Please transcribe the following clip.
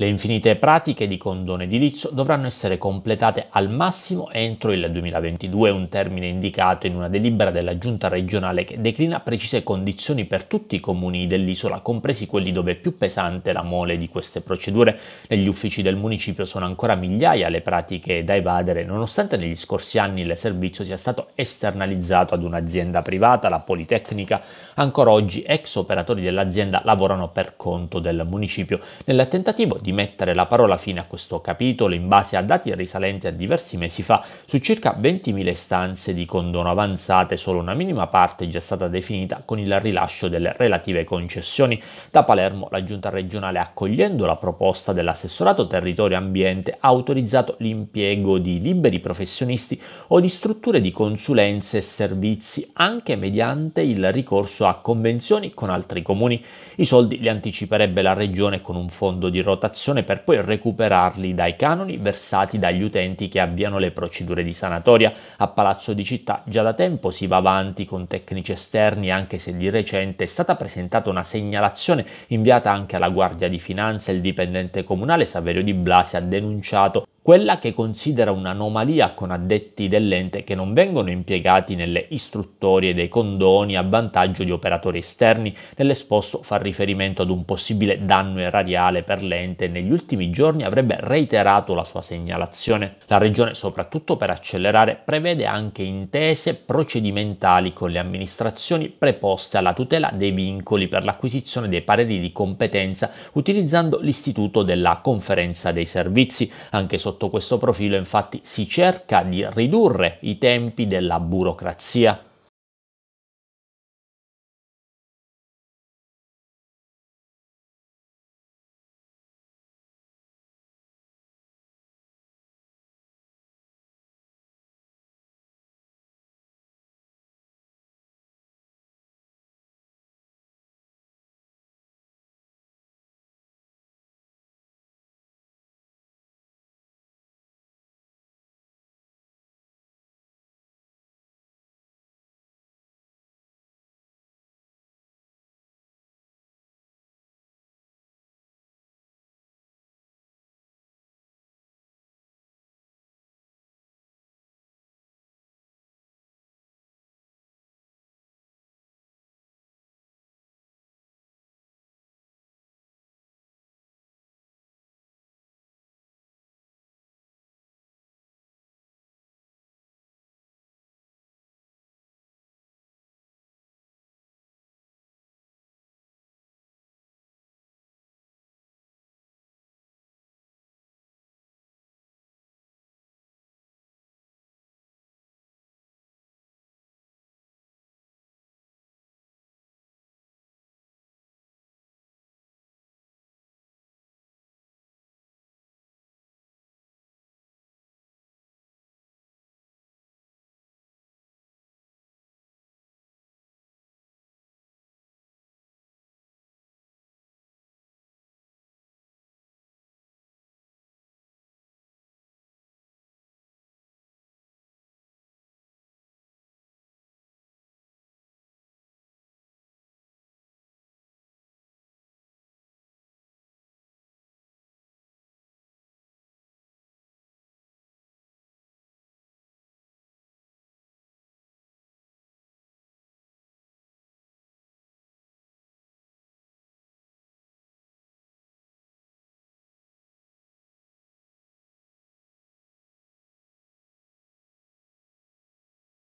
Le infinite pratiche di condone edilizio dovranno essere completate al massimo entro il 2022, un termine indicato in una delibera della giunta regionale che declina precise condizioni per tutti i comuni dell'isola, compresi quelli dove è più pesante la mole di queste procedure. Negli uffici del municipio sono ancora migliaia le pratiche da evadere, nonostante negli scorsi anni il servizio sia stato esternalizzato ad un'azienda privata, la Politecnica, ancora oggi ex operatori dell'azienda lavorano per conto del municipio Nell'attentativo di di mettere la parola fine a questo capitolo in base a dati risalenti a diversi mesi fa, su circa 20.000 stanze di condono avanzate solo una minima parte è già stata definita con il rilascio delle relative concessioni. Da Palermo la giunta regionale accogliendo la proposta dell'assessorato territorio e ambiente ha autorizzato l'impiego di liberi professionisti o di strutture di consulenze e servizi anche mediante il ricorso a convenzioni con altri comuni. I soldi li anticiperebbe la regione con un fondo di rotazione transazione per poi recuperarli dai canoni versati dagli utenti che avviano le procedure di sanatoria. A Palazzo di Città già da tempo si va avanti con tecnici esterni, anche se di recente è stata presentata una segnalazione inviata anche alla Guardia di Finanza. Il dipendente comunale Saverio Di Blasi ha denunciato quella che considera un'anomalia con addetti dell'ente che non vengono impiegati nelle istruttorie dei condoni a vantaggio di operatori esterni. Nell'esposto fa riferimento ad un possibile danno erariale per l'ente e negli ultimi giorni avrebbe reiterato la sua segnalazione. La Regione, soprattutto per accelerare, prevede anche intese procedimentali con le amministrazioni preposte alla tutela dei vincoli per l'acquisizione dei pareri di competenza utilizzando l'istituto della conferenza dei servizi, anche sotto Sotto questo profilo infatti si cerca di ridurre i tempi della burocrazia